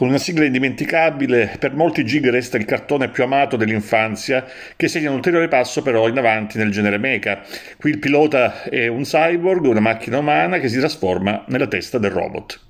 Con una sigla indimenticabile, per molti Gig resta il cartone più amato dell'infanzia, che segna un ulteriore passo però in avanti nel genere mecha. Qui il pilota è un cyborg, una macchina umana che si trasforma nella testa del robot.